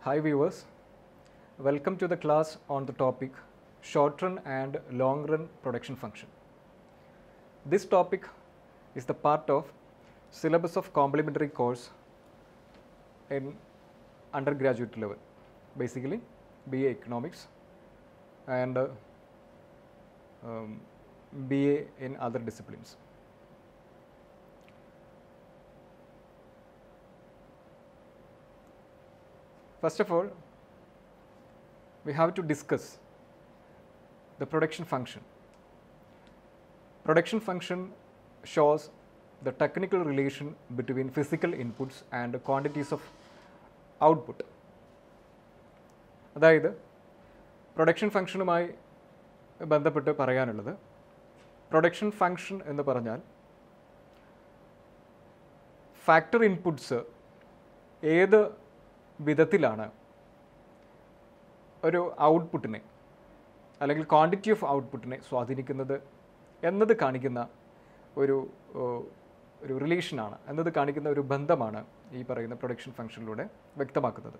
Hi viewers, welcome to the class on the topic short run and long run production function. This topic is the part of syllabus of complementary course in undergraduate level basically BA economics and uh, um, BA in other disciplines. First of all, we have to discuss the production function. Production function shows the technical relation between physical inputs and quantities of output അതായത് production ഫങ്ഷനുമായി ബന്ധപ്പെട്ട് പറയാനുള്ളത് production function എന്ന് പറഞ്ഞാൽ factor inputs ഏത് വിധത്തിലാണ് ഒരു ഔട്ട്പുട്ടിനെ അല്ലെങ്കിൽ ക്വാണ്ടിറ്റി ഓഫ് ഔട്ട്പുട്ടിനെ സ്വാധീനിക്കുന്നത് എന്നത് കാണിക്കുന്ന ഒരു ഒരു റിലേഷനാണ് എന്നത് കാണിക്കുന്ന ഒരു ബന്ധമാണ് ഈ പറയുന്ന പ്രൊഡക്ഷൻ ഫംഗ്ഷനിലൂടെ വ്യക്തമാക്കുന്നത്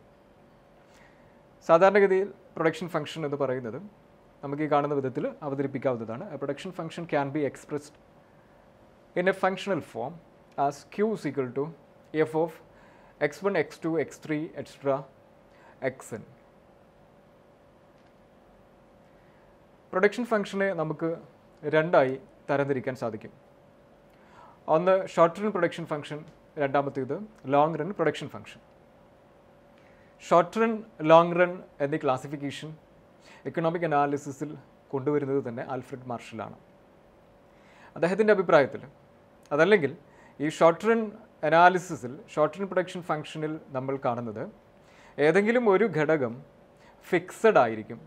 സാധാരണഗതിയിൽ പ്രൊഡക്ഷൻ ഫംഗ്ഷൻ എന്ന് പറയുന്നത് നമുക്ക് ഈ കാണുന്ന വിധത്തിൽ അവതരിപ്പിക്കാവുന്നതാണ് production function can be expressed in a functional form as Q equal to F of X one X two X three extra X N production ഫംഗ്ഷനെ നമുക്ക് രണ്ടായി തരംതിരിക്കാൻ സാധിക്കും ഒന്ന് ഷോർട്ട് റൺ പ്രൊഡക്ഷൻ ഫംഗ്ഷൻ രണ്ടാമത്തേത് long run production function short run long run എന്നീ classification economic അനാലിസിസിൽ കൊണ്ടുവരുന്നത് തന്നെ ആൽഫ്രഡ് മാർഷലാണ് അദ്ദേഹത്തിൻ്റെ അഭിപ്രായത്തിൽ അതല്ലെങ്കിൽ ഈ ഷോർട്ട് റൺ അനാലിസിസിൽ ഷോർട്ട് റൺ പ്രൊഡക്ഷൻ ഫംഗ്ഷനിൽ നമ്മൾ കാണുന്നത് ഏതെങ്കിലും ഒരു ഘടകം ഫിക്സഡ് ആയിരിക്കും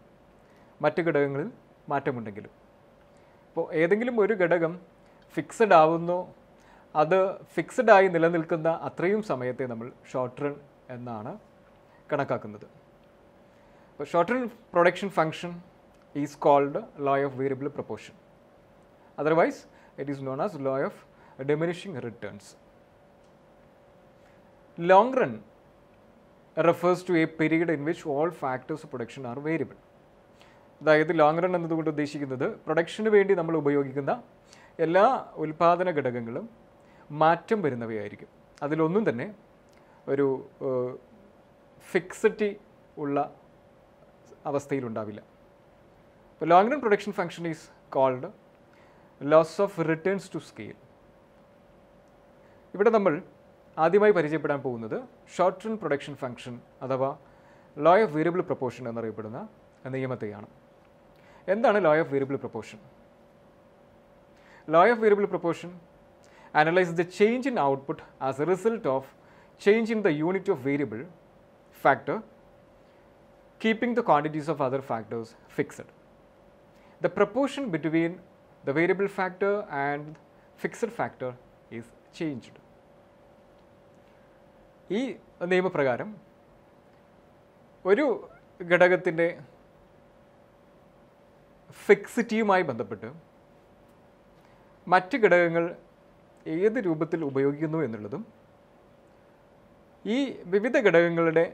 മറ്റ് ഘടകങ്ങളിൽ മാറ്റമുണ്ടെങ്കിലും അപ്പോൾ ഏതെങ്കിലും ഒരു ഘടകം ഫിക്സഡ് ആവുന്നു അത് ഫിക്സഡ് ആയി നിലനിൽക്കുന്ന അത്രയും സമയത്തെ നമ്മൾ ഷോർട്ട് റൺ എന്നാണ് കണക്കാക്കുന്നത് അപ്പോൾ short run production function is called law of variable proportion otherwise it is known as law of diminishing returns long run refers to a period in which all factors production are variable അതായത് long run എന്നതുകൊണ്ട് ഉദ്ദേശിക്കുന്നത് production വേണ്ടി നമ്മൾ ഉപയോഗിക്കുന്ന എല്ലാ ഉൽപാദന ഘടകങ്ങളും മാറ്റം വരുന്നവയായിരിക്കും അതിലൊന്നും തന്നെ ഒരു ഫിക്സിറ്റി ഉള്ള അവസ്ഥയിലുണ്ടാവില്ല ഇപ്പോൾ long run production function is called laws of returns to scale ഇവിടെ നമ്മൾ ആദ്യമായി പരിചയപ്പെടാൻ പോകുന്നത് ഷോർട്ട് റൺ പ്രൊഡക്ഷൻ ഫംഗ്ഷൻ അഥവാ ലോ ഓഫ് വേരിയബിൾ പ്രൊപ്പോർഷൻ എന്നറിയപ്പെടുന്ന നിയമത്തെയാണ് എന്താണ് law of variable proportion law of variable proportion analyze the change in output as a result of change in the unit of variable factor keeping the quantities of other factors fixed. The proportion between the variable factor and fixed factor is changed ഈ നിയമപ്രകാരം ഒരു ഘടകത്തിൻ്റെ ഫിക്സിറ്റിയുമായി ബന്ധപ്പെട്ട് മറ്റ് ഘടകങ്ങൾ ഏത് രൂപത്തിൽ ഉപയോഗിക്കുന്നു എന്നുള്ളതും ഈ വിവിധ ഘടകങ്ങളുടെ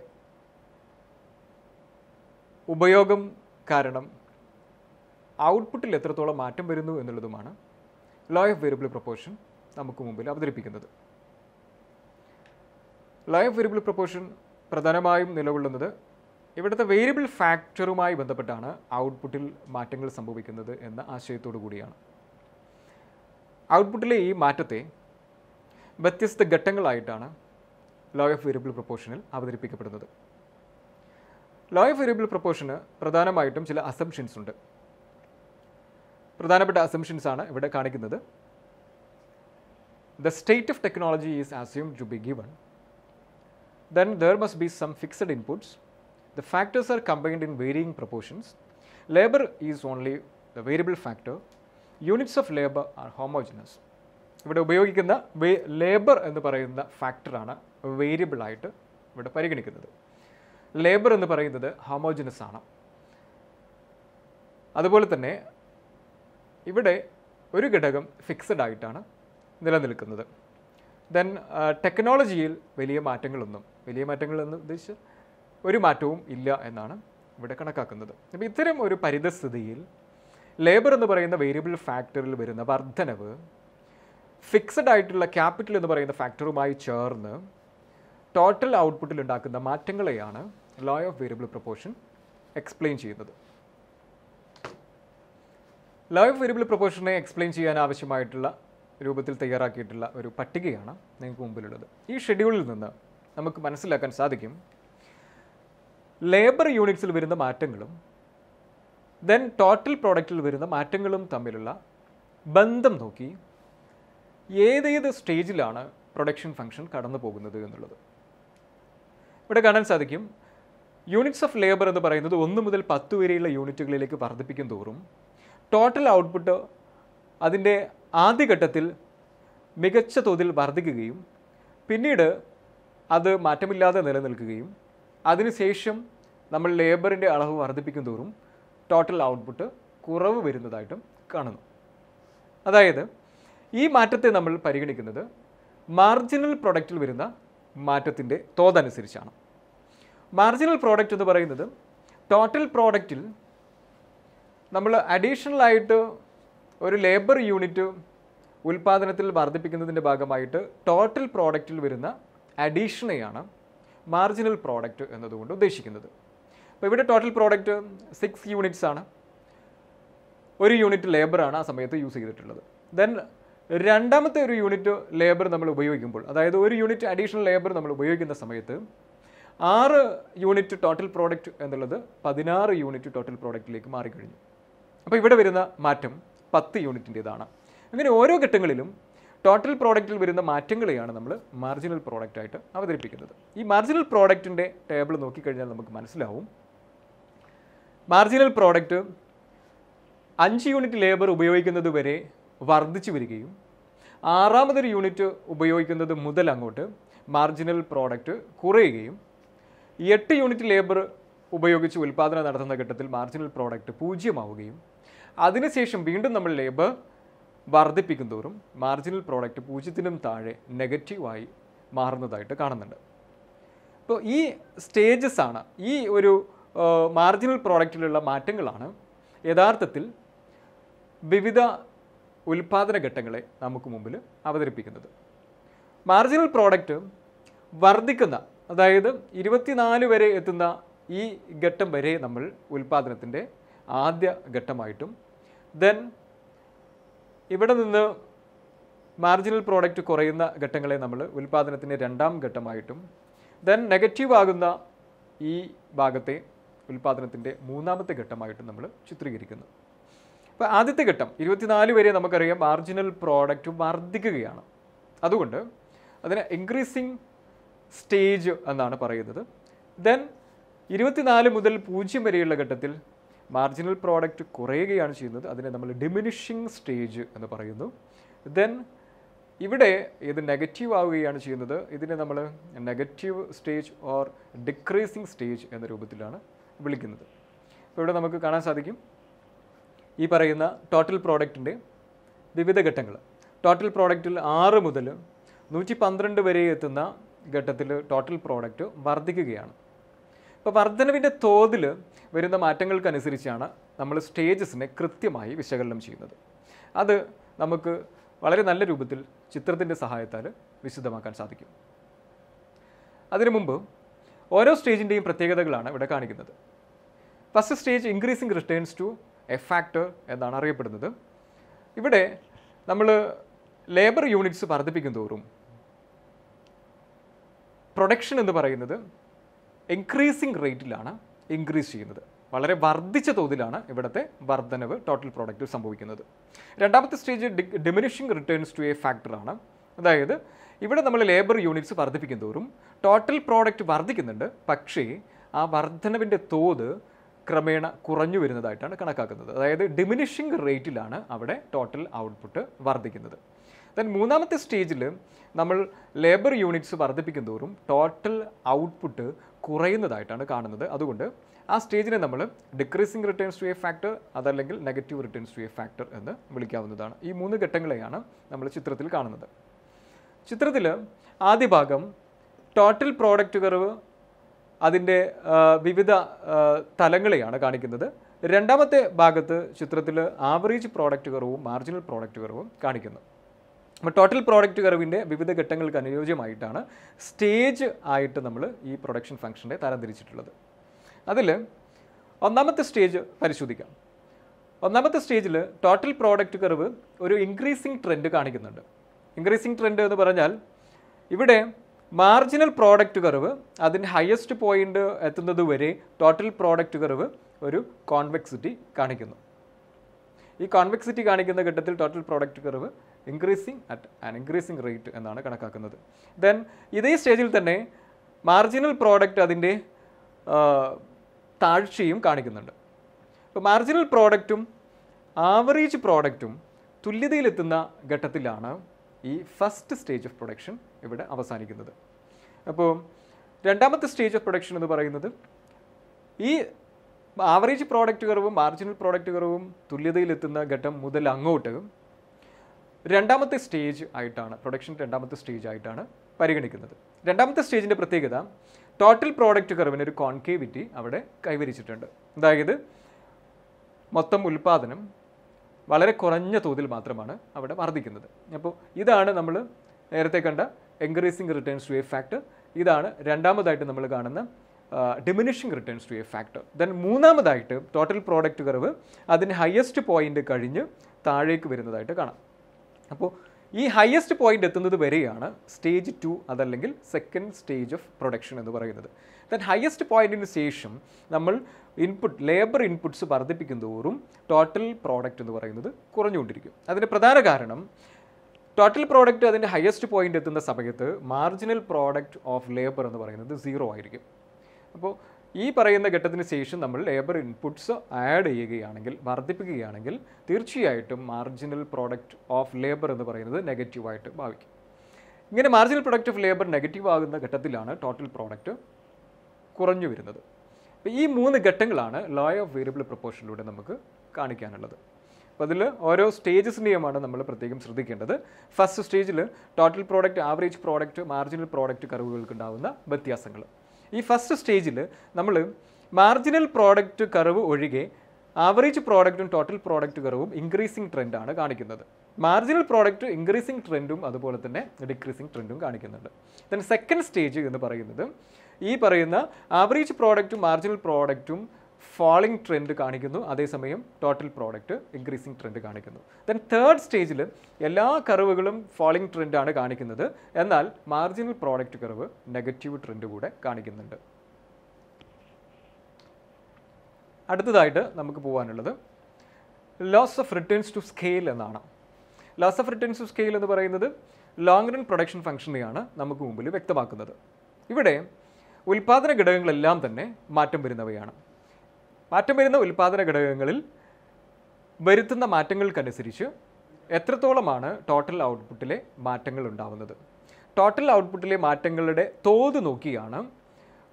ഉപയോഗം കാരണം ഔട്ട്പുട്ടിൽ എത്രത്തോളം മാറ്റം വരുന്നു എന്നുള്ളതുമാണ് ലോ ഓഫ് വേരിയബിൾ പ്രപ്പോർഷൻ നമുക്ക് മുമ്പിൽ അവതരിപ്പിക്കുന്നത് ലോ ഓഫ് വേരിയബിൾ പ്രപ്പോർഷൻ പ്രധാനമായും നിലകൊള്ളുന്നത് ഇവിടുത്തെ വേരിയബിൾ ഫാക്ടറുമായി ബന്ധപ്പെട്ടാണ് ഔട്ട്പുട്ടിൽ മാറ്റങ്ങൾ സംഭവിക്കുന്നത് എന്ന ആശയത്തോടു കൂടിയാണ് ഔട്ട്പുട്ടിലെ ഈ മാറ്റത്തെ വ്യത്യസ്ത ഘട്ടങ്ങളായിട്ടാണ് ലോ ഓഫ് വേരിയബിൾ പ്രൊപ്പോഷനിൽ അവതരിപ്പിക്കപ്പെടുന്നത് ലോ ഓഫ് വേരിയബിൾ പ്രൊപ്പോഷന് പ്രധാനമായിട്ടും ചില അസംഷൻസ് ഉണ്ട് പ്രധാനപ്പെട്ട ആണ് ഇവിടെ കാണിക്കുന്നത് the state of technology is assumed to be given then there must be some fixed inputs. The factors are combined in varying proportions labour is only the variable factor units of labour are homogeneous ഇവിടെ ഉപയോഗിക്കുന്ന വേ labour എന്ന് പറയുന്ന ഫാക്ടറാണ് വേരിയബിളായിട്ട് ഇവിടെ പരിഗണിക്കുന്നത് labour എന്ന് പറയുന്നത് homogeneous ആണ് അതുപോലെ തന്നെ ഇവിടെ ഒരു ഘടകം ഫിക്സഡ് ആയിട്ടാണ് നിലനിൽക്കുന്നത് ദെൻ ടെക്നോളജിയിൽ വലിയ മാറ്റങ്ങളൊന്നും വലിയ മാറ്റങ്ങൾ ഉദ്ദേശിച്ച് ഒരു മാറ്റവും ഇല്ല എന്നാണ് ഇവിടെ കണക്കാക്കുന്നത് അപ്പോൾ ഇത്തരം ഒരു പരിതസ്ഥിതിയിൽ ലേബർ എന്ന് പറയുന്ന വേരിയബിൾ ഫാക്ടറിൽ വരുന്ന വർധനവ് ഫിക്സഡ് ആയിട്ടുള്ള ക്യാപിറ്റൽ എന്ന് പറയുന്ന ഫാക്ടറുമായി ചേർന്ന് ടോട്ടൽ ഔട്ട്പുട്ടിൽ ഉണ്ടാക്കുന്ന മാറ്റങ്ങളെയാണ് law of variable proportion explain ചെയ്യുന്നത് ലോ ഓഫ് വേരിയബിൾ പ്രൊപ്പോർഷനെ എക്സ്പ്ലെയിൻ ചെയ്യാൻ ആവശ്യമായിട്ടുള്ള രൂപത്തിൽ തയ്യാറാക്കിയിട്ടുള്ള ഒരു പട്ടികയാണ് നിങ്ങൾക്ക് മുമ്പിലുള്ളത് ഈ ഷെഡ്യൂളിൽ നിന്ന് നമുക്ക് മനസ്സിലാക്കാൻ സാധിക്കും ലേബർ യൂണിറ്റ്സിൽ വരുന്ന മാറ്റങ്ങളും ദെൻ ടോട്ടൽ പ്രോഡക്റ്റിൽ വരുന്ന മാറ്റങ്ങളും തമ്മിലുള്ള ബന്ധം നോക്കി ഏതേത് സ്റ്റേജിലാണ് പ്രൊഡക്ഷൻ ഫംഗ്ഷൻ കടന്നു പോകുന്നത് എന്നുള്ളത് ഇവിടെ കാണാൻ സാധിക്കും യൂണിറ്റ്സ് ഓഫ് ലേബർ എന്ന് പറയുന്നത് ഒന്ന് മുതൽ പത്ത് വരെയുള്ള യൂണിറ്റുകളിലേക്ക് വർദ്ധിപ്പിക്കും തോറും ടോട്ടൽ ഔട്ട്പുട്ട് അതിൻ്റെ ആദ്യഘട്ടത്തിൽ മികച്ച തോതിൽ വർദ്ധിക്കുകയും പിന്നീട് അത് മാറ്റമില്ലാതെ നിലനിൽക്കുകയും അതിനുശേഷം നമ്മൾ ലേബറിൻ്റെ അളവ് വർദ്ധിപ്പിക്കും തോറും ടോട്ടൽ ഔട്ട്പുട്ട് കുറവ് വരുന്നതായിട്ടും കാണുന്നു അതായത് ഈ മാറ്റത്തെ നമ്മൾ പരിഗണിക്കുന്നത് മാർജിനൽ പ്രൊഡക്റ്റിൽ വരുന്ന മാറ്റത്തിൻ്റെ തോതനുസരിച്ചാണ് മാർജിനൽ പ്രോഡക്റ്റ് എന്ന് പറയുന്നത് ടോട്ടൽ പ്രോഡക്റ്റിൽ നമ്മൾ അഡീഷണലായിട്ട് ഒരു ലേബർ യൂണിറ്റ് ഉൽപ്പാദനത്തിൽ വർദ്ധിപ്പിക്കുന്നതിൻ്റെ ഭാഗമായിട്ട് ടോട്ടൽ പ്രോഡക്റ്റിൽ വരുന്ന അഡീഷണയാണ് മാർജിനൽ പ്രോഡക്റ്റ് എന്നതുകൊണ്ട് ഉദ്ദേശിക്കുന്നത് അപ്പോൾ ഇവിടെ ടോട്ടൽ പ്രോഡക്റ്റ് സിക്സ് യൂണിറ്റ്സ് ആണ് ഒരു യൂണിറ്റ് ലേബറാണ് ആ സമയത്ത് യൂസ് ചെയ്തിട്ടുള്ളത് ദെൻ രണ്ടാമത്തെ ഒരു യൂണിറ്റ് ലേബർ നമ്മൾ ഉപയോഗിക്കുമ്പോൾ അതായത് ഒരു യൂണിറ്റ് അഡീഷണൽ ലേബർ നമ്മൾ ഉപയോഗിക്കുന്ന സമയത്ത് ആറ് യൂണിറ്റ് ടോട്ടൽ പ്രോഡക്റ്റ് എന്നുള്ളത് പതിനാറ് യൂണിറ്റ് ടോട്ടൽ പ്രോഡക്റ്റിലേക്ക് മാറിക്കഴിഞ്ഞു അപ്പോൾ ഇവിടെ വരുന്ന മാറ്റം പത്ത് യൂണിറ്റിൻ്റേതാണ് അങ്ങനെ ഓരോ ഘട്ടങ്ങളിലും ടോട്ടൽ പ്രോഡക്റ്റിൽ വരുന്ന മാറ്റങ്ങളെയാണ് നമ്മൾ മാർജിനൽ പ്രോഡക്റ്റായിട്ട് അവതരിപ്പിക്കുന്നത് ഈ മാർജിനൽ പ്രോഡക്റ്റിൻ്റെ ടേബിൾ നോക്കിക്കഴിഞ്ഞാൽ നമുക്ക് മനസ്സിലാവും മാർജിനൽ പ്രോഡക്റ്റ് അഞ്ച് യൂണിറ്റ് ലേബർ ഉപയോഗിക്കുന്നത് വരെ വർദ്ധിച്ചു വരികയും ആറാമതൊരു യൂണിറ്റ് ഉപയോഗിക്കുന്നത് മുതൽ അങ്ങോട്ട് മാർജിനൽ പ്രോഡക്റ്റ് കുറയുകയും എട്ട് യൂണിറ്റ് ലേബർ ഉപയോഗിച്ച് ഉൽപ്പാദനം നടത്തുന്ന ഘട്ടത്തിൽ മാർജിനൽ പ്രോഡക്റ്റ് പൂജ്യമാവുകയും അതിനുശേഷം വീണ്ടും നമ്മൾ ലേബർ വർദ്ധിപ്പിക്കും തോറും മാർജിനൽ പ്രോഡക്റ്റ് പൂജ്യത്തിനും താഴെ നെഗറ്റീവായി മാറുന്നതായിട്ട് കാണുന്നുണ്ട് അപ്പോൾ ഈ സ്റ്റേജസ് ആണ് ഈ ഒരു മാർജിനൽ പ്രോഡക്റ്റിലുള്ള മാറ്റങ്ങളാണ് യഥാർത്ഥത്തിൽ വിവിധ ഉൽപ്പാദന ഘട്ടങ്ങളെ നമുക്ക് മുമ്പിൽ അവതരിപ്പിക്കുന്നത് മാർജിനൽ പ്രോഡക്റ്റ് വർദ്ധിക്കുന്ന അതായത് ഇരുപത്തിനാല് വരെ എത്തുന്ന ഈ ഘട്ടം വരെ നമ്മൾ ഉൽപ്പാദനത്തിൻ്റെ ആദ്യ ഘട്ടമായിട്ടും ദെൻ ഇവിടെ നിന്ന് മാർജിനൽ പ്രോഡക്റ്റ് കുറയുന്ന ഘട്ടങ്ങളെ നമ്മൾ ഉൽപ്പാദനത്തിൻ്റെ രണ്ടാം ഘട്ടമായിട്ടും ദെൻ നെഗറ്റീവ് ആകുന്ന ഈ ഭാഗത്തെ ഉൽപ്പാദനത്തിൻ്റെ മൂന്നാമത്തെ ഘട്ടമായിട്ട് നമ്മൾ ചിത്രീകരിക്കുന്നത് അപ്പോൾ ആദ്യത്തെ ഘട്ടം ഇരുപത്തിനാല് വരെ നമുക്കറിയാം മാർജിനൽ പ്രോഡക്റ്റ് വർദ്ധിക്കുകയാണ് അതുകൊണ്ട് അതിനെ ഇൻക്രീസിങ് സ്റ്റേജ് എന്നാണ് പറയുന്നത് ദെൻ ഇരുപത്തിനാല് മുതൽ പൂജ്യം വരെയുള്ള ഘട്ടത്തിൽ മാർജിനൽ പ്രോഡക്റ്റ് കുറയുകയാണ് ചെയ്യുന്നത് അതിനെ നമ്മൾ ഡിമിനിഷിങ് സ്റ്റേജ് എന്ന് പറയുന്നു ദെൻ ഇവിടെ ഇത് നെഗറ്റീവ് ആവുകയാണ് ചെയ്യുന്നത് ഇതിനെ നമ്മൾ negative stage or decreasing stage എന്ന രൂപത്തിലാണ് വിളിക്കുന്നത് അപ്പോൾ ഇവിടെ നമുക്ക് കാണാൻ സാധിക്കും ഈ പറയുന്ന ടോട്ടൽ പ്രോഡക്റ്റിൻ്റെ വിവിധ ഘട്ടങ്ങൾ ടോട്ടൽ പ്രോഡക്റ്റിൽ ആറ് മുതൽ നൂറ്റി പന്ത്രണ്ട് വരെ എത്തുന്ന ഘട്ടത്തിൽ ടോട്ടൽ പ്രോഡക്റ്റ് വർദ്ധിക്കുകയാണ് ഇപ്പോൾ വർധനവിൻ്റെ തോതിൽ വരുന്ന മാറ്റങ്ങൾക്കനുസരിച്ചാണ് നമ്മൾ സ്റ്റേജസിനെ കൃത്യമായി വിശകലനം ചെയ്യുന്നത് അത് നമുക്ക് വളരെ നല്ല രൂപത്തിൽ ചിത്രത്തിൻ്റെ സഹായത്താൽ വിശദമാക്കാൻ സാധിക്കും അതിനു മുമ്പ് ഓരോ സ്റ്റേജിൻ്റെയും പ്രത്യേകതകളാണ് ഇവിടെ കാണിക്കുന്നത് first stage increasing returns to F factor എന്നാണ് അറിയപ്പെടുന്നത് ഇവിടെ നമ്മൾ ലേബർ യൂണിറ്റ്സ് വർദ്ധിപ്പിക്കും തോറും പ്രൊഡക്ഷൻ എന്ന് പറയുന്നത് ഇൻക്രീസിങ് റേറ്റിലാണ് ഇൻക്രീസ് ചെയ്യുന്നത് വളരെ വർദ്ധിച്ച തോതിലാണ് ഇവിടുത്തെ വർധനവ് ടോട്ടൽ പ്രൊഡക്റ്റിൽ സംഭവിക്കുന്നത് രണ്ടാമത്തെ stage diminishing returns to a ഫാക്ടറാണ് അതായത് ഇവിടെ നമ്മൾ ലേബർ യൂണിറ്റ്സ് വർദ്ധിപ്പിക്കും തോറും ടോട്ടൽ പ്രോഡക്റ്റ് വർദ്ധിക്കുന്നുണ്ട് പക്ഷേ ആ വർധനവിൻ്റെ തോത് ക്രമേണ കുറഞ്ഞു വരുന്നതായിട്ടാണ് കണക്കാക്കുന്നത് അതായത് ഡിമിനിഷിംഗ് റേറ്റിലാണ് അവിടെ ടോട്ടൽ ഔട്ട്പുട്ട് വർദ്ധിക്കുന്നത് ദെൻ മൂന്നാമത്തെ സ്റ്റേജിൽ നമ്മൾ ലേബർ യൂണിറ്റ്സ് വർദ്ധിപ്പിക്കും തോറും ടോട്ടൽ ഔട്ട്പുട്ട് കുറയുന്നതായിട്ടാണ് കാണുന്നത് അതുകൊണ്ട് ആ സ്റ്റേജിനെ നമ്മൾ decreasing returns to a factor അതല്ലെങ്കിൽ negative returns to a factor എന്ന് വിളിക്കാവുന്നതാണ് ഈ മൂന്ന് ഘട്ടങ്ങളെയാണ് നമ്മൾ ചിത്രത്തിൽ കാണുന്നത് ചിത്രത്തിൽ ആദ്യ ഭാഗം ടോട്ടൽ പ്രോഡക്റ്റ് കർവ് അതിൻ്റെ വിവിധ തലങ്ങളെയാണ് കാണിക്കുന്നത് രണ്ടാമത്തെ ഭാഗത്ത് ചിത്രത്തിൽ ആവറേജ് പ്രോഡക്റ്റ് കർവും മാർജിനൽ പ്രോഡക്റ്റ് കർവും കാണിക്കുന്നു അപ്പോൾ ടോട്ടൽ പ്രോഡക്റ്റ് കർവിൻ്റെ വിവിധ ഘട്ടങ്ങൾക്ക് അനുയോജ്യമായിട്ടാണ് സ്റ്റേജ് ആയിട്ട് നമ്മൾ ഈ പ്രൊഡക്ഷൻ ഫംഗ്ഷനെ തരംതിരിച്ചിട്ടുള്ളത് അതിൽ ഒന്നാമത്തെ സ്റ്റേജ് പരിശോധിക്കാം ഒന്നാമത്തെ സ്റ്റേജിൽ ടോട്ടൽ പ്രോഡക്റ്റ് കർവ് ഒരു ഇൻക്രീസിങ് ട്രെൻഡ് കാണിക്കുന്നുണ്ട് ഇൻക്രീസിങ് ട്രെൻഡ് എന്ന് പറഞ്ഞാൽ ഇവിടെ മാർജിനൽ പ്രോഡക്റ്റ് കർവ് അതിൻ്റെ ഹയസ്റ്റ് പോയിൻ്റ് എത്തുന്നത് വരെ ടോട്ടൽ പ്രോഡക്റ്റ് കർവ് ഒരു കോൺവെക്സിറ്റി കാണിക്കുന്നു ഈ കോൺവെക്സിറ്റി കാണിക്കുന്ന ഘട്ടത്തിൽ total product curve increasing at an increasing rate എന്നാണ് കണക്കാക്കുന്നത് ദെൻ ഇതേ സ്റ്റേജിൽ തന്നെ മാർജിനൽ പ്രോഡക്റ്റ് അതിൻ്റെ താഴ്ചയും കാണിക്കുന്നുണ്ട് ഇപ്പോൾ മാർജിനൽ പ്രോഡക്റ്റും ആവറേജ് പ്രോഡക്റ്റും തുല്യതയിലെത്തുന്ന ഘട്ടത്തിലാണ് ഈ ഫസ്റ്റ് സ്റ്റേജ് ഓഫ് പ്രൊഡക്ഷൻ ഇവിടെ അവസാനിക്കുന്നത് അപ്പോൾ രണ്ടാമത്തെ സ്റ്റേജ് ഓഫ് പ്രൊഡക്ഷൻ എന്ന് പറയുന്നത് ഈ ആവറേജ് പ്രോഡക്റ്റ് കുറവും മാർജിനൽ പ്രോഡക്റ്റ് കുറവും തുല്യതയിലെത്തുന്ന ഘട്ടം മുതൽ അങ്ങോട്ട് രണ്ടാമത്തെ സ്റ്റേജ് ആയിട്ടാണ് പ്രൊഡക്ഷൻ രണ്ടാമത്തെ സ്റ്റേജ് ആയിട്ടാണ് പരിഗണിക്കുന്നത് രണ്ടാമത്തെ സ്റ്റേജിൻ്റെ പ്രത്യേകത ടോട്ടൽ പ്രോഡക്റ്റ് കർവിന് ഒരു കോൺകേവിറ്റി അവിടെ കൈവരിച്ചിട്ടുണ്ട് അതായത് മൊത്തം ഉൽപ്പാദനം വളരെ കുറഞ്ഞ തോതിൽ മാത്രമാണ് അവിടെ വർദ്ധിക്കുന്നത് അപ്പോൾ ഇതാണ് നമ്മൾ നേരത്തെ കണ്ട encouraging returns to a factor ഇതാണ് രണ്ടാമതായിട്ട് നമ്മൾ കാണുന്ന diminishing returns to a factor then മൂന്നാമതായിട്ട് ടോട്ടൽ പ്രോഡക്റ്റ് കർവ് അതിൻ്റെ ഹയസ്റ്റ് പോയിൻ്റ് കഴിഞ്ഞ് താഴേക്ക് വരുന്നതായിട്ട് കാണാം അപ്പോൾ ഈ ഹയസ്റ്റ് പോയിന്റ് എത്തുന്നത് വരെയാണ് സ്റ്റേജ് ടു അതല്ലെങ്കിൽ സെക്കൻഡ് സ്റ്റേജ് ഓഫ് പ്രൊഡക്ഷൻ എന്ന് പറയുന്നത് ദൻ ഹയസ്റ്റ് പോയിന്റിന് ശേഷം നമ്മൾ ഇൻപുട്ട് ലേബർ ഇൻപുട്സ് വർദ്ധിപ്പിക്കും തോറും ടോട്ടൽ പ്രോഡക്റ്റ് എന്ന് പറയുന്നത് കുറഞ്ഞുകൊണ്ടിരിക്കും അതിൻ്റെ പ്രധാന കാരണം ടോട്ടൽ പ്രോഡക്റ്റ് അതിൻ്റെ ഹയസ്റ്റ് പോയിന്റ് എത്തുന്ന സമയത്ത് മാർജിനൽ പ്രോഡക്റ്റ് ഓഫ് ലേബർ എന്ന് പറയുന്നത് സീറോ ആയിരിക്കും അപ്പോൾ ഈ പറയുന്ന ഘട്ടത്തിന് ശേഷം നമ്മൾ ലേബർ ഇൻപുട്സ് ആഡ് ചെയ്യുകയാണെങ്കിൽ വർദ്ധിപ്പിക്കുകയാണെങ്കിൽ തീർച്ചയായിട്ടും മാർജിനൽ പ്രോഡക്റ്റ് ഓഫ് ലേബർ എന്ന് പറയുന്നത് നെഗറ്റീവായിട്ട് ഭാവിക്കും ഇങ്ങനെ marginal product of labour negative ആകുന്ന ഘട്ടത്തിലാണ് ടോട്ടൽ പ്രോഡക്റ്റ് കുറഞ്ഞു വരുന്നത് അപ്പോൾ ഈ മൂന്ന് ഘട്ടങ്ങളാണ് ലോ ഓഫ് വേരിയബിൾ പ്രപ്പോർഷനിലൂടെ നമുക്ക് കാണിക്കാനുള്ളത് അപ്പോൾ അതിൽ ഓരോ സ്റ്റേജസിൻ്റെയുമാണ് നമ്മൾ പ്രത്യേകം ശ്രദ്ധിക്കേണ്ടത് ഫസ്റ്റ് സ്റ്റേജിൽ total product average product marginal product കർവുകൾക്കുണ്ടാകുന്ന വ്യത്യാസങ്ങൾ ഈ ഫസ്റ്റ് സ്റ്റേജിൽ നമ്മൾ മാർജിനൽ പ്രോഡക്റ്റ് കർവ് ഒഴികെ ആവറേജ് പ്രോഡക്റ്റും ടോട്ടൽ പ്രോഡക്റ്റ് കർവും ഇൻക്രീസിങ് ട്രെൻഡാണ് കാണിക്കുന്നത് മാർജിനൽ പ്രോഡക്റ്റ് ഇൻക്രീസിങ് ട്രെൻഡും അതുപോലെ തന്നെ ഡിക്രീസിങ് ട്രെൻഡും കാണിക്കുന്നുണ്ട് ദെൻ സെക്കൻഡ് സ്റ്റേജ് എന്ന് പറയുന്നത് ഈ പറയുന്ന ആവറേജ് പ്രോഡക്റ്റും മാർജിനൽ പ്രോഡക്റ്റും ഫാളിംഗ് ട്രെൻഡ് കാണിക്കുന്നു അതേസമയം ടോട്ടൽ പ്രോഡക്റ്റ് ഇൻക്രീസിങ് ട്രെൻഡ് കാണിക്കുന്നു ദെൻ തേർഡ് സ്റ്റേജിൽ എല്ലാ കർവുകളും ഫാളിംഗ് ട്രെൻഡാണ് കാണിക്കുന്നത് എന്നാൽ marginal product curve negative trend കൂടെ കാണിക്കുന്നുണ്ട് അടുത്തതായിട്ട് നമുക്ക് പോകാനുള്ളത് laws of returns to scale എന്നാണ് laws of returns to scale എന്ന് പറയുന്നത് ലോങ് റൺ പ്രൊഡക്ഷൻ ഫംഗ്ഷനെയാണ് നമുക്ക് മുമ്പിൽ വ്യക്തമാക്കുന്നത് ഇവിടെ ഉൽപാദന ഘടകങ്ങളെല്ലാം തന്നെ മാറ്റം വരുന്നവയാണ് മാറ്റം വരുന്ന ഉൽപ്പാദന ഘടകങ്ങളിൽ വരുത്തുന്ന മാറ്റങ്ങൾക്കനുസരിച്ച് എത്രത്തോളമാണ് ടോട്ടൽ ഔട്ട്പുട്ടിലെ മാറ്റങ്ങൾ ഉണ്ടാവുന്നത് ടോട്ടൽ ഔട്ട്പുട്ടിലെ മാറ്റങ്ങളുടെ തോത് നോക്കിയാണ്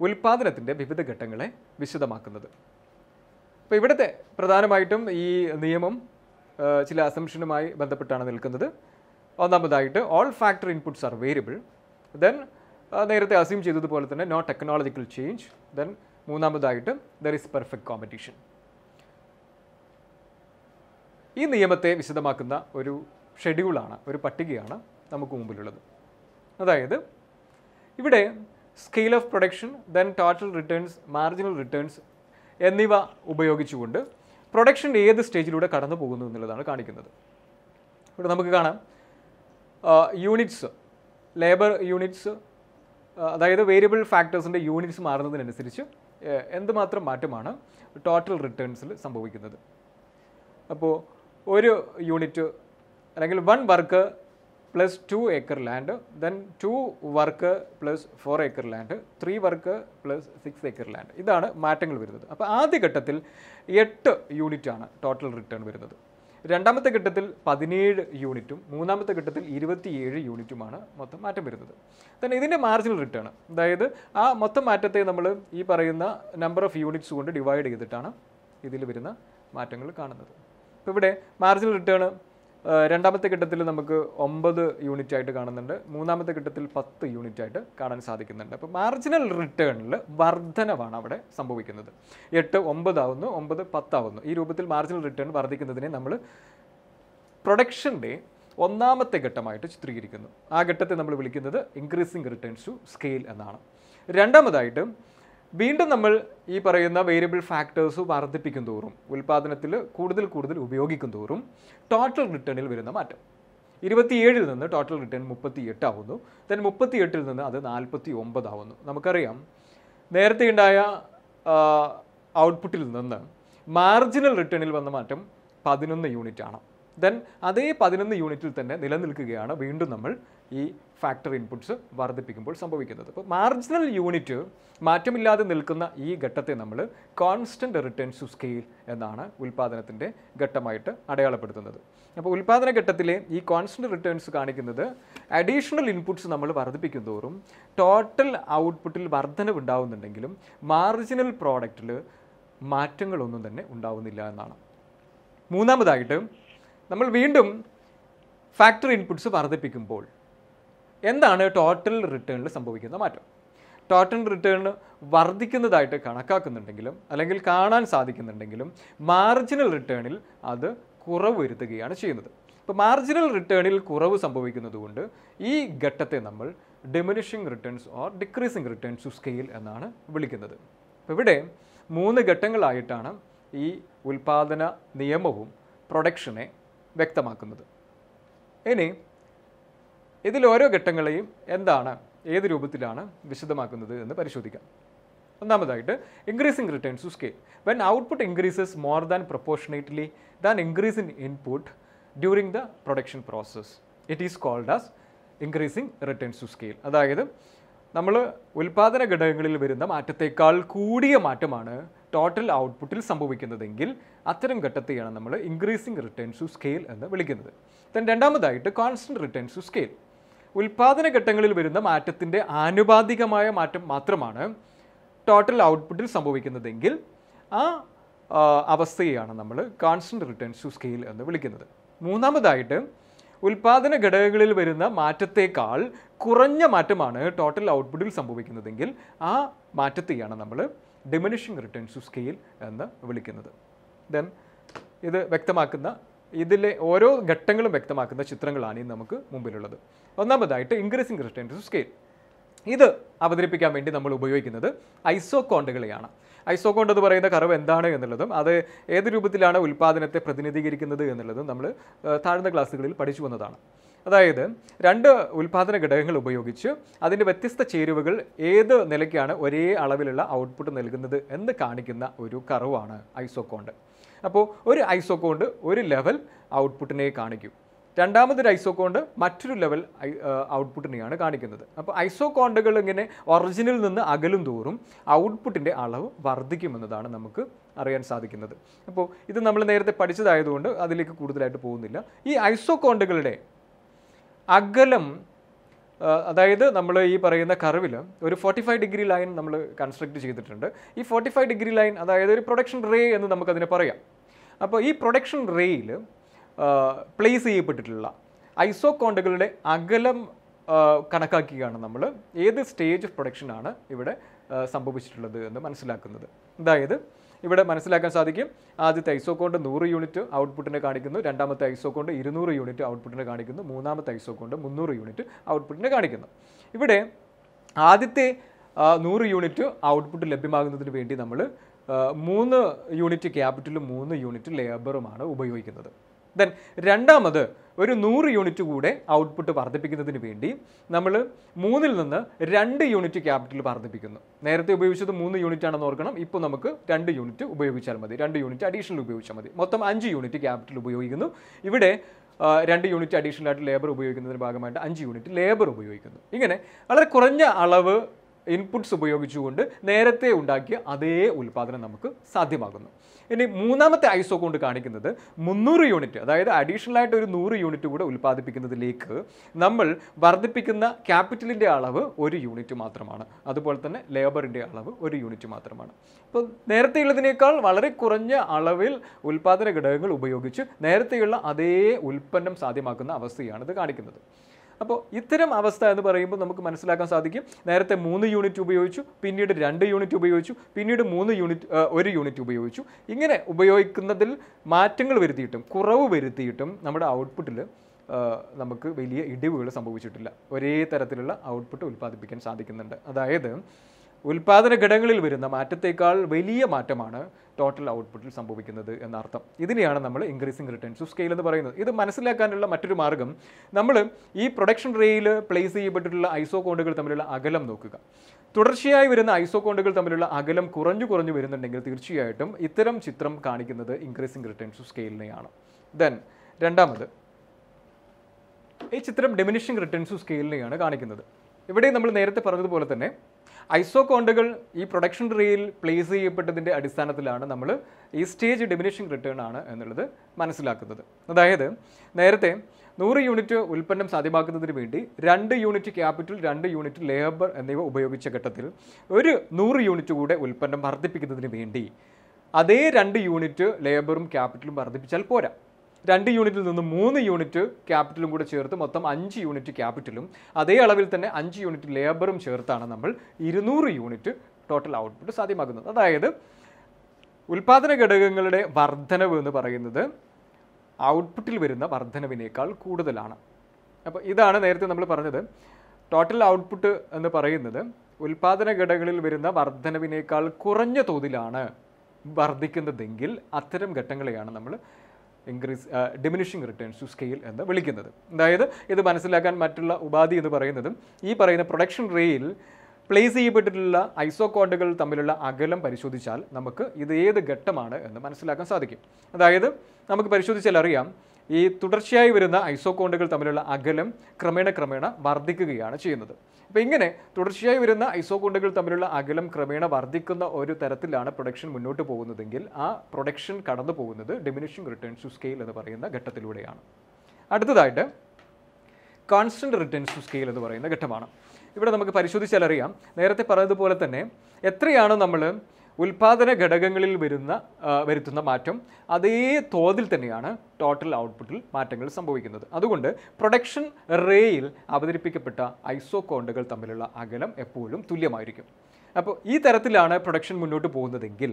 ഉൽപ്പാദനത്തിൻ്റെ വിവിധ ഘട്ടങ്ങളെ വിശദമാക്കുന്നത് അപ്പോൾ ഇവിടുത്തെ പ്രധാനമായിട്ടും ഈ നിയമം ചില അസംഷനുമായി ബന്ധപ്പെട്ടാണ് നിൽക്കുന്നത് ഒന്നാമതായിട്ട് all factor inputs are variable then നേരത്തെ അസ്യൂം ചെയ്തതുപോലെ തന്നെ നോട്ട് ടെക്നോളജിക്കൽ ചേഞ്ച് ദെൻ മൂന്നാമതായിട്ട് ദർ ഇസ് പെർഫെക്റ്റ് കോമ്പറ്റീഷൻ ഈ നിയമത്തെ വിശദമാക്കുന്ന ഒരു ഷെഡ്യൂളാണ് ഒരു പട്ടികയാണ് നമുക്ക് മുമ്പിലുള്ളത് അതായത് ഇവിടെ scale of production then total returns marginal returns എന്നിവ ഉപയോഗിച്ചുകൊണ്ട് പ്രൊഡക്ഷൻ ഏത് സ്റ്റേജിലൂടെ കടന്നു പോകുന്നു എന്നുള്ളതാണ് കാണിക്കുന്നത് ഇവിടെ നമുക്ക് കാണാം യൂണിറ്റ്സ് ലേബർ യൂണിറ്റ്സ് അതായത് വേരിയബിൾ ഫാക്ടേഴ്സിൻ്റെ യൂണിറ്റ്സ് മാറുന്നതിനനുസരിച്ച് എന്തുമാത്രം മാറ്റമാണ് ടോട്ടൽ റിട്ടേൺസിൽ സംഭവിക്കുന്നത് അപ്പോൾ ഒരു യൂണിറ്റ് അല്ലെങ്കിൽ one work plus two acre land then two work plus four acre land three work plus six acre land ഇതാണ് മാറ്റങ്ങൾ വരുന്നത് അപ്പോൾ ആദ്യഘട്ടത്തിൽ ഘട്ടത്തിൽ എട്ട് യൂണിറ്റാണ് ടോട്ടൽ റിട്ടേൺ വരുന്നത് രണ്ടാമത്തെ ഘട്ടത്തിൽ പതിനേഴ് യൂണിറ്റും മൂന്നാമത്തെ ഘട്ടത്തിൽ ഇരുപത്തിയേഴ് യൂണിറ്റുമാണ് മൊത്തം മാറ്റം വരുന്നത് തന്നെ ഇതിൻ്റെ മാർജിനൽ റിട്ടേൺ അതായത് ആ മൊത്തം മാറ്റത്തെ നമ്മൾ ഈ പറയുന്ന നമ്പർ ഓഫ് യൂണിറ്റ്സ് കൊണ്ട് ഡിവൈഡ് ചെയ്തിട്ടാണ് ഇതിൽ വരുന്ന മാറ്റങ്ങൾ കാണുന്നത് ഇപ്പോൾ ഇവിടെ മാർജിനൽ റിട്ടേൺ രണ്ടാമത്തെ ഘട്ടത്തിൽ നമുക്ക് ഒമ്പത് യൂണിറ്റ് ആയിട്ട് കാണുന്നുണ്ട് മൂന്നാമത്തെ ഘട്ടത്തിൽ പത്ത് യൂണിറ്റ് ആയിട്ട് കാണാൻ സാധിക്കുന്നുണ്ട് അപ്പോൾ മാർജിനൽ റിട്ടേണിൽ വർധനവാണ് അവിടെ സംഭവിക്കുന്നത് എട്ട് ഒമ്പതാവുന്നു ഒമ്പത് പത്താവുന്നു ഈ രൂപത്തിൽ മാർജിനൽ റിട്ടേൺ വർദ്ധിക്കുന്നതിനെ നമ്മൾ പ്രൊഡക്ഷൻ്റെ ഒന്നാമത്തെ ഘട്ടമായിട്ട് ചിത്രീകരിക്കുന്നു ആ ഘട്ടത്തെ നമ്മൾ വിളിക്കുന്നത് ഇൻക്രീസിങ് റിട്ടേൺസ് ടു സ്കെയിൽ എന്നാണ് രണ്ടാമതായിട്ട് വീണ്ടും നമ്മൾ ഈ പറയുന്ന വേരിയബിൾ ഫാക്ടേഴ്സ് വർദ്ധിപ്പിക്കും തോറും ഉൽപ്പാദനത്തിൽ കൂടുതൽ കൂടുതൽ ഉപയോഗിക്കും തോറും ടോട്ടൽ റിട്ടേണിൽ വരുന്ന മാറ്റം ഇരുപത്തിയേഴിൽ നിന്ന് ടോട്ടൽ റിട്ടേൺ മുപ്പത്തി എട്ടാവുന്നു ദെൻ മുപ്പത്തി എട്ടിൽ നിന്ന് അത് നാൽപ്പത്തി ഒമ്പതാവുന്നു നമുക്കറിയാം നേരത്തെ ഉണ്ടായ ഔട്ട്പുട്ടിൽ നിന്ന് മാർജിനൽ റിട്ടേണിൽ വന്ന മാറ്റം പതിനൊന്ന് യൂണിറ്റ് ആണ് ദെൻ അതേ പതിനൊന്ന് യൂണിറ്റിൽ തന്നെ നിലനിൽക്കുകയാണ് വീണ്ടും നമ്മൾ ഈ ഫാക്ടർ ഇൻപുട്സ് വർദ്ധിപ്പിക്കുമ്പോൾ സംഭവിക്കുന്നത് അപ്പോൾ മാർജിനൽ യൂണിറ്റ് മാറ്റമില്ലാതെ നിൽക്കുന്ന ഈ ഘട്ടത്തെ നമ്മൾ കോൺസ്റ്റൻ്റ് റിട്ടേൺസ് ടു സ്കെയിൽ എന്നാണ് ഉൽപ്പാദനത്തിൻ്റെ ഘട്ടമായിട്ട് അടയാളപ്പെടുത്തുന്നത് അപ്പോൾ ഉൽപ്പാദന ഘട്ടത്തിലെ ഈ കോൺസ്റ്റൻ്റ് റിട്ടേൺസ് കാണിക്കുന്നത് അഡീഷണൽ ഇൻപുട്സ് നമ്മൾ വർദ്ധിപ്പിക്കും തോറും ടോട്ടൽ ഔട്ട്പുട്ടിൽ വർധനവ് ഉണ്ടാവുന്നുണ്ടെങ്കിലും മാർജിനൽ പ്രോഡക്റ്റിൽ മാറ്റങ്ങളൊന്നും തന്നെ ഉണ്ടാവുന്നില്ല എന്നാണ് മൂന്നാമതായിട്ട് നമ്മൾ വീണ്ടും ഫാക്ടറി ഇൻപുട്സ് വർദ്ധിപ്പിക്കുമ്പോൾ എന്താണ് ടോട്ടൽ റിട്ടേണിൽ സംഭവിക്കുന്ന മാറ്റം ടോട്ടൽ റിട്ടേൺ വർദ്ധിക്കുന്നതായിട്ട് കണക്കാക്കുന്നുണ്ടെങ്കിലും അല്ലെങ്കിൽ കാണാൻ സാധിക്കുന്നുണ്ടെങ്കിലും മാർജിനൽ റിട്ടേണിൽ അത് കുറവ് വരുത്തുകയാണ് ചെയ്യുന്നത് ഇപ്പോൾ മാർജിനൽ റിട്ടേണിൽ കുറവ് സംഭവിക്കുന്നതുകൊണ്ട് ഈ ഘട്ടത്തെ നമ്മൾ diminishing returns or decreasing returns scale എന്നാണ് വിളിക്കുന്നത് അപ്പോൾ ഇവിടെ മൂന്ന് ഘട്ടങ്ങളായിട്ടാണ് ഈ ഉൽപാദന നിയമവും പ്രൊഡക്ഷനെ വ്യക്തമാക്കുന്നത് ഇനി ഇതിൽ ഓരോ ഘട്ടങ്ങളെയും എന്താണ് ഏത് രൂപത്തിലാണ് വിശദമാക്കുന്നത് എന്ന് പരിശോധിക്കാം ഒന്നാമതായിട്ട് increasing returns to scale when output increases more than proportionately than increase in input during the production process it is called as increasing returns to scale അതായത് നമ്മൾ ഉൽപാദന ഘടകങ്ങളിൽ വരുന്ന മാറ്റത്തേക്കാൾ കൂടിയ മാറ്റമാണ് ടോട്ടൽ ഔട്ട്പുട്ടിൽ സംഭവിക്കുന്നതെങ്കിൽ അത്തരം ഘട്ടത്തെയാണ് നമ്മൾ ഇൻക്രീസിങ് റിട്ടേൺസ് ടു സ്കെയിൽ എന്ന് വിളിക്കുന്നത് ദെൻ രണ്ടാമതായിട്ട് കോൺസ്റ്റൻറ്റ് റിട്ടേൺസ് ടു സ്കെയിൽ ഉൽപ്പാദന ഘട്ടങ്ങളിൽ വരുന്ന മാറ്റത്തിൻ്റെ ആനുപാതികമായ മാറ്റം മാത്രമാണ് ടോട്ടൽ ഔട്ട്പുട്ടിൽ സംഭവിക്കുന്നതെങ്കിൽ ആ അവസ്ഥയെയാണ് നമ്മൾ കോൺസ്റ്റൻറ്റ് റിട്ടേൺസ് ടു സ്കെയിൽ എന്ന് വിളിക്കുന്നത് മൂന്നാമതായിട്ട് ഉൽപാദന ഘടകങ്ങളിൽ വരുന്ന മാറ്റത്തേക്കാൾ കുറഞ്ഞ മാറ്റമാണ് ടോട്ടൽ ഔട്ട്പുട്ടിൽ സംഭവിക്കുന്നതെങ്കിൽ ആ മാറ്റത്തെയാണ് നമ്മൾ ഡിമിനിഷിങ് റിട്ടേൺസ് ടു സ്കെയിൽ എന്ന് വിളിക്കുന്നത് ദെൻ ഇത് വ്യക്തമാക്കുന്ന ഇതിലെ ഓരോ ഘട്ടങ്ങളും വ്യക്തമാക്കുന്ന ചിത്രങ്ങളാണ് ഇന്ന് നമുക്ക് മുമ്പിലുള്ളത് ഒന്നാമതായിട്ട് ഇൻക്രീസിങ് റിട്ടേൺസ് ടു സ്കെയിൽ ഇത് അവതരിപ്പിക്കാൻ വേണ്ടി നമ്മൾ ഉപയോഗിക്കുന്നത് ഐസോകോണ്ടുകളെയാണ് ഐസോകോണ്ട് എന്ന് പറയുന്ന കറവ് എന്താണ് എന്നുള്ളതും അത് ഏത് രൂപത്തിലാണ് ഉൽപ്പാദനത്തെ പ്രതിനിധീകരിക്കുന്നത് എന്നുള്ളതും നമ്മൾ താഴ്ന്ന ക്ലാസ്സുകളിൽ പഠിച്ചു വന്നതാണ് അതായത് രണ്ട് ഉൽപാദന ഘടകങ്ങൾ ഉപയോഗിച്ച് അതിൻ്റെ വ്യത്യസ്ത ചേരുവകൾ ഏത് നിലയ്ക്കാണ് ഒരേ അളവിലുള്ള ഔട്ട്പുട്ട് നൽകുന്നത് എന്ന് കാണിക്കുന്ന ഒരു കറവാണ് ഐസോക്കോണ്ട് അപ്പോൾ ഒരു ഐസോക്കോണ്ട് ഒരു ലെവൽ ഔട്ട്പുട്ടിനെ കാണിക്കും രണ്ടാമതൊരു ഐസോക്കോണ്ട് മറ്റൊരു ലെവൽ ഔട്ട്പുട്ടിനെയാണ് കാണിക്കുന്നത് അപ്പോൾ ഐസോകോണ്ടുകൾ ഇങ്ങനെ ഒറിജിനിൽ നിന്ന് അകലും തോറും ഔട്ട്പുട്ടിൻ്റെ അളവ് വർദ്ധിക്കുമെന്നതാണ് നമുക്ക് അറിയാൻ സാധിക്കുന്നത് അപ്പോൾ ഇത് നമ്മൾ നേരത്തെ പഠിച്ചതായതുകൊണ്ട് അതിലേക്ക് കൂടുതലായിട്ട് പോകുന്നില്ല ഈ ഐസോകോണ്ടുകളുടെ അകലം അതായത് നമ്മൾ ഈ പറയുന്ന കറിവിൽ ഒരു ഫോർട്ടി ഫൈവ് ഡിഗ്രി ലൈൻ നമ്മൾ കൺസ്ട്രക്ട് ചെയ്തിട്ടുണ്ട് ഈ ഫോർട്ടി ഫൈവ് ഡിഗ്രി ലൈൻ അതായത് ഒരു പ്രൊഡക്ഷൻ റേ എന്ന് നമുക്കതിനെ പറയാം അപ്പോൾ ഈ പ്രൊഡക്ഷൻ റേയിൽ പ്ലേസ് ചെയ്യപ്പെട്ടിട്ടുള്ള ഐസോകോണ്ടുകളുടെ അകലം കണക്കാക്കിയാണ് നമ്മൾ ഏത് സ്റ്റേജ് ഓഫ് പ്രൊഡക്ഷനാണ് ഇവിടെ സംഭവിച്ചിട്ടുള്ളത് എന്ന് മനസ്സിലാക്കുന്നത് അതായത് ഇവിടെ മനസ്സിലാക്കാൻ സാധിക്കും ആദ്യത്തെ ഐസോക്കോണ്ട് നൂറ് യൂണിറ്റ് ഔട്ട്പുട്ടിനെ കാണിക്കുന്നു രണ്ടാമത്തെ ഐസോക്കോണ്ട് ഇരുന്നൂറ് യൂണിറ്റ് ഔട്ട്പുട്ടിനെ കാണിക്കുന്നു മൂന്നാമത്തെ ഐസോക്കോണ്ട് മുന്നൂറ് യൂണിറ്റ് ഔട്ട്പുട്ടിനെ കാണിക്കുന്നു ഇവിടെ ആദ്യത്തെ നൂറ് യൂണിറ്റ് ഔട്ട്പുട്ട് ലഭ്യമാകുന്നതിന് വേണ്ടി നമ്മൾ മൂന്ന് യൂണിറ്റ് ക്യാപിറ്റലും മൂന്ന് യൂണിറ്റ് ലേബറുമാണ് ഉപയോഗിക്കുന്നത് ദെൻ രണ്ടാമത് ഒരു നൂറ് യൂണിറ്റ് കൂടെ ഔട്ട്പുട്ട് വർദ്ധിപ്പിക്കുന്നതിന് വേണ്ടി നമ്മൾ മൂന്നിൽ നിന്ന് രണ്ട് യൂണിറ്റ് ക്യാപിറ്റൽ വർദ്ധിപ്പിക്കുന്നു നേരത്തെ ഉപയോഗിച്ചത് മൂന്ന് യൂണിറ്റ് ആണെന്ന് ഓർക്കണം ഇപ്പോൾ നമുക്ക് രണ്ട് യൂണിറ്റ് ഉപയോഗിച്ചാൽ മതി രണ്ട് യൂണിറ്റ് അഡീഷണൽ ഉപയോഗിച്ചാൽ മതി മൊത്തം അഞ്ച് യൂണിറ്റ് ക്യാപിറ്റൽ ഉപയോഗിക്കുന്നു ഇവിടെ രണ്ട് യൂണിറ്റ് അഡീഷണൽ ആയിട്ട് ലേബർ ഉപയോഗിക്കുന്നതിന് ഭാഗമായിട്ട് അഞ്ച് യൂണിറ്റ് ലേബർ ഉപയോഗിക്കുന്നു ഇങ്ങനെ വളരെ കുറഞ്ഞ അളവ് ഇൻപുട്സ് ഉപയോഗിച്ചുകൊണ്ട് നേരത്തെ ഉണ്ടാക്കിയ അതേ ഉൽപ്പാദനം നമുക്ക് സാധ്യമാകുന്നു ഇനി മൂന്നാമത്തെ ഐസോ കൊണ്ട് കാണിക്കുന്നത് മുന്നൂറ് യൂണിറ്റ് അതായത് അഡീഷണൽ ആയിട്ട് ഒരു നൂറ് യൂണിറ്റ് കൂടെ ഉൽപ്പാദിപ്പിക്കുന്നതിലേക്ക് നമ്മൾ വർദ്ധിപ്പിക്കുന്ന ക്യാപിറ്റലിൻ്റെ അളവ് ഒരു യൂണിറ്റ് മാത്രമാണ് അതുപോലെ തന്നെ ലേബറിൻ്റെ അളവ് ഒരു യൂണിറ്റ് മാത്രമാണ് അപ്പോൾ നേരത്തെയുള്ളതിനേക്കാൾ വളരെ കുറഞ്ഞ അളവിൽ ഉൽപ്പാദന ഘടകങ്ങൾ ഉപയോഗിച്ച് നേരത്തെയുള്ള അതേ ഉൽപ്പന്നം സാധ്യമാക്കുന്ന അവസ്ഥയാണ് ഇത് കാണിക്കുന്നത് അപ്പോൾ ഇത്തരം അവസ്ഥ എന്ന് പറയുമ്പോൾ നമുക്ക് മനസ്സിലാക്കാൻ സാധിക്കും നേരത്തെ മൂന്ന് യൂണിറ്റ് ഉപയോഗിച്ചു പിന്നീട് രണ്ട് യൂണിറ്റ് ഉപയോഗിച്ചു പിന്നീട് മൂന്ന് യൂണിറ്റ് ഒരു യൂണിറ്റ് ഉപയോഗിച്ചു ഇങ്ങനെ ഉപയോഗിക്കുന്നതിൽ മാറ്റങ്ങൾ വരുത്തിയിട്ടും കുറവ് വരുത്തിയിട്ടും നമ്മുടെ ഔട്ട്പുട്ടിൽ നമുക്ക് വലിയ ഇടിവുകൾ സംഭവിച്ചിട്ടില്ല ഒരേ തരത്തിലുള്ള ഔട്ട്പുട്ട് ഉൽപ്പാദിപ്പിക്കാൻ സാധിക്കുന്നുണ്ട് അതായത് ഉൽപാദന ഘടകങ്ങളിൽ വരുന്ന മാറ്റത്തേക്കാൾ വലിയ മാറ്റമാണ് ടോട്ടൽ ഔട്ട്പുട്ടിൽ സംഭവിക്കുന്നത് എന്നർത്ഥം ഇതിനെയാണ് നമ്മൾ ഇൻക്രീസിങ് റിട്ടേൺസ് ടു സ്കെയിൽ എന്ന് പറയുന്നത് ഇത് മനസ്സിലാക്കാനുള്ള മറ്റൊരു മാർഗം നമ്മൾ ഈ പ്രൊഡക്ഷൻ റേയിൽ പ്ലേസ് ചെയ്യപ്പെട്ടിട്ടുള്ള ഐസോ കോണ്ടുകൾ തമ്മിലുള്ള അകലം നോക്കുക തുടർച്ചയായി വരുന്ന ഐസോ കോണ്ടുകൾ തമ്മിലുള്ള അകലം കുറഞ്ഞു കുറഞ്ഞു വരുന്നുണ്ടെങ്കിൽ തീർച്ചയായിട്ടും ഇത്തരം ചിത്രം കാണിക്കുന്നത് ഇൻക്രീസിങ് റിട്ടേൺസ് ടു സ്കെയിലിനെയാണ് ദെൻ രണ്ടാമത് ഈ ചിത്രം ഡെമിനിഷിംഗ് റിട്ടേൺസ് സ്കെയിലിനെയാണ് കാണിക്കുന്നത് ഇവിടെ നമ്മൾ നേരത്തെ പറഞ്ഞതുപോലെ തന്നെ ഐസോകോണ്ടുകൾ ഈ പ്രൊഡക്ഷൻ ട്രീയിൽ പ്ലേസ് ചെയ്യപ്പെട്ടതിൻ്റെ അടിസ്ഥാനത്തിലാണ് നമ്മൾ ഈ സ്റ്റേജ് ഡിമിനിഷിംഗ് റിട്ടേൺ ആണ് എന്നുള്ളത് മനസ്സിലാക്കുന്നത് അതായത് നേരത്തെ നൂറ് യൂണിറ്റ് ഉൽപ്പന്നം സാധ്യമാക്കുന്നതിന് വേണ്ടി രണ്ട് യൂണിറ്റ് ക്യാപിറ്റൽ രണ്ട് യൂണിറ്റ് ലേബർ എന്നിവ ഉപയോഗിച്ച ഘട്ടത്തിൽ ഒരു നൂറ് യൂണിറ്റ് കൂടെ ഉൽപ്പന്നം വർദ്ധിപ്പിക്കുന്നതിന് വേണ്ടി അതേ രണ്ട് യൂണിറ്റ് ലേബറും ക്യാപിറ്റലും വർദ്ധിപ്പിച്ചാൽ പോരാ രണ്ട് യൂണിറ്റിൽ നിന്ന് മൂന്ന് യൂണിറ്റ് ക്യാപിറ്റലും കൂടെ ചേർത്ത് മൊത്തം അഞ്ച് യൂണിറ്റ് ക്യാപിറ്റലും അതേ അളവിൽ തന്നെ അഞ്ച് യൂണിറ്റ് ലേബറും ചേർത്താണ് നമ്മൾ ഇരുന്നൂറ് യൂണിറ്റ് ടോട്ടൽ ഔട്ട്പുട്ട് സാധ്യമാക്കുന്നത് അതായത് ഉൽപാദന ഘടകങ്ങളുടെ വർധനവ് എന്ന് പറയുന്നത് ഔട്ട്പുട്ടിൽ വരുന്ന വർധനവിനേക്കാൾ കൂടുതലാണ് അപ്പോൾ ഇതാണ് നേരത്തെ നമ്മൾ പറഞ്ഞത് ടോട്ടൽ ഔട്ട്പുട്ട് എന്ന് പറയുന്നത് ഉൽപാദന ഘടകങ്ങളിൽ വരുന്ന വർധനവിനേക്കാൾ കുറഞ്ഞ തോതിലാണ് വർദ്ധിക്കുന്നതെങ്കിൽ അത്തരം ഘട്ടങ്ങളെയാണ് നമ്മൾ increase diminishing returns to scale എന്ന് വിളിക്കുന്നത് അതായത് ഇത് മനസ്സിലാക്കാൻ മറ്റുള്ള ഉപാധി എന്ന് പറയുന്നതും ഈ പറയുന്ന പ്രൊഡക്ഷൻ റേയിൽ പ്ലേസ് ചെയ്യപ്പെട്ടിട്ടുള്ള ഐസോകോണ്ടുകൾ തമ്മിലുള്ള അകലം പരിശോധിച്ചാൽ നമുക്ക് ഇത് ഏത് ഘട്ടമാണ് എന്ന് മനസ്സിലാക്കാൻ സാധിക്കും അതായത് നമുക്ക് പരിശോധിച്ചാൽ അറിയാം ഈ തുടർച്ചയായി വരുന്ന ഐസോകോണ്ടുകൾ തമ്മിലുള്ള അകലം ക്രമേണ ക്രമേണ വർദ്ധിക്കുകയാണ് ചെയ്യുന്നത് അപ്പോൾ ഇങ്ങനെ തുടർച്ചയായി വരുന്ന ഐസോകോണ്ടുകൾ തമ്മിലുള്ള അകലം ക്രമേണ വർദ്ധിക്കുന്ന ഒരു തരത്തിലാണ് പ്രൊഡക്ഷൻ മുന്നോട്ട് പോകുന്നതെങ്കിൽ ആ പ്രൊഡക്ഷൻ കടന്നു പോകുന്നത് ഡിമിനിഷിംഗ് റിട്ടേൺസ് ടു സ്കെയിൽ എന്ന് പറയുന്ന ഘട്ടത്തിലൂടെയാണ് അടുത്തതായിട്ട് കോൺസ്റ്റൻറ്റ് റിട്ടേൺസ് ടു സ്കെയിൽ എന്ന് പറയുന്ന ഘട്ടമാണ് ഇവിടെ നമുക്ക് പരിശോധിച്ചാൽ അറിയാം നേരത്തെ പറഞ്ഞതുപോലെ തന്നെ എത്രയാണ് നമ്മൾ ഉൽപാദന ഘടകങ്ങളിൽ വരുന്ന വരുത്തുന്ന മാറ്റം അതേ തോതിൽ തന്നെയാണ് ടോട്ടൽ ഔട്ട്പുട്ടിൽ മാറ്റങ്ങൾ സംഭവിക്കുന്നത് അതുകൊണ്ട് പ്രൊഡക്ഷൻ റേയിൽ അവതരിപ്പിക്കപ്പെട്ട ഐസോകോണ്ടുകൾ തമ്മിലുള്ള അകലം എപ്പോഴും തുല്യമായിരിക്കും അപ്പോൾ ഈ തരത്തിലാണ് പ്രൊഡക്ഷൻ മുന്നോട്ട് പോകുന്നതെങ്കിൽ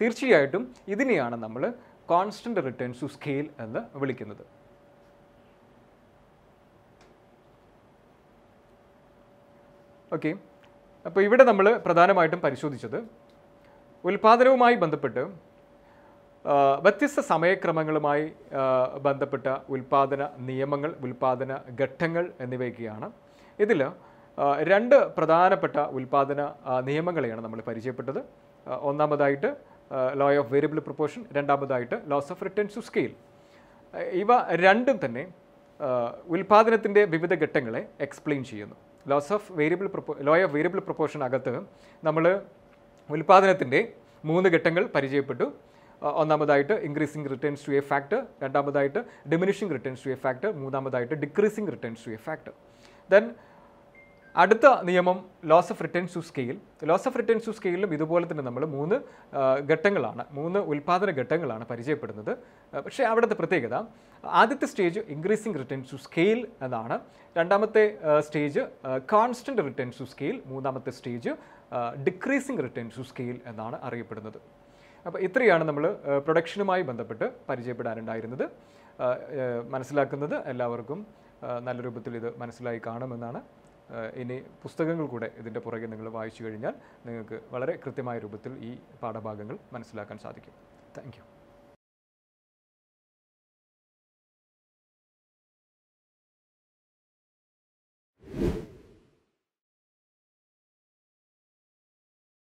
തീർച്ചയായിട്ടും ഇതിനെയാണ് നമ്മൾ കോൺസ്റ്റൻ്റ് റിട്ടേൺ ടു സ്കെയിൽ എന്ന് വിളിക്കുന്നത് ഓക്കെ അപ്പോൾ ഇവിടെ നമ്മൾ പ്രധാനമായിട്ടും പരിശോധിച്ചത് ഉൽപാദനവുമായി ബന്ധപ്പെട്ട് വ്യത്യസ്ത സമയക്രമങ്ങളുമായി ബന്ധപ്പെട്ട ഉൽപാദന നിയമങ്ങൾ ഉൽപാദന ഘട്ടങ്ങൾ എന്നിവയൊക്കെയാണ് ഇതിൽ രണ്ട് പ്രധാനപ്പെട്ട ഉൽപാദന നിയമങ്ങളെയാണ് നമ്മൾ പരിചയപ്പെട്ടത് ഒന്നാമതായിട്ട് ലോ ഓഫ് വേരിയബിൾ പ്രൊപ്പോർഷൻ രണ്ടാമതായിട്ട് laws of return to scale ഇവ രണ്ടും തന്നെ ഉൽപാദനത്തിൻ്റെ വിവിധ ഘട്ടങ്ങളെ എക്സ്പ്ലെയിൻ ചെയ്യുന്നു laws of variable proportion law of variable proportion അകത്ത് നമ്മൾ ഉൽപ്പാദനത്തിൻ്റെ മൂന്ന് ഘട്ടങ്ങൾ പരിചയപ്പെട്ടു ഒന്നാമതായിട്ട് increasing returns to a factor രണ്ടാമതായിട്ട് diminishing returns to a factor മൂന്നാമതായിട്ട് decreasing returns to a factor then അടുത്ത നിയമം laws of returns to scale laws of returns to സ്കെയിലും ഇതുപോലെ തന്നെ നമ്മൾ മൂന്ന് ഘട്ടങ്ങളാണ് മൂന്ന് ഉൽപ്പാദന ഘട്ടങ്ങളാണ് പരിചയപ്പെടുന്നത് പക്ഷേ അവിടുത്തെ പ്രത്യേകത ആദ്യത്തെ stage increasing returns to scale എന്നാണ് രണ്ടാമത്തെ stage constant returns to scale മൂന്നാമത്തെ stage decreasing return to scale എന്നാണ് അറിയപ്പെടുന്നത് അപ്പോൾ ഇത്രയാണ് നമ്മൾ പ്രൊഡക്ഷനുമായി ബന്ധപ്പെട്ട് പരിചയപ്പെടാനുണ്ടായിരുന്നത് മനസ്സിലാക്കുന്നത് എല്ലാവർക്കും നല്ല രൂപത്തിൽ ഇത് മനസ്സിലായി കാണുമെന്നാണ് ഇനി പുസ്തകങ്ങൾ കൂടെ ഇതിൻ്റെ പുറകെ നിങ്ങൾ വായിച്ചു കഴിഞ്ഞാൽ നിങ്ങൾക്ക് വളരെ കൃത്യമായ രൂപത്തിൽ ഈ പാഠഭാഗങ്ങൾ മനസ്സിലാക്കാൻ സാധിക്കും താങ്ക് you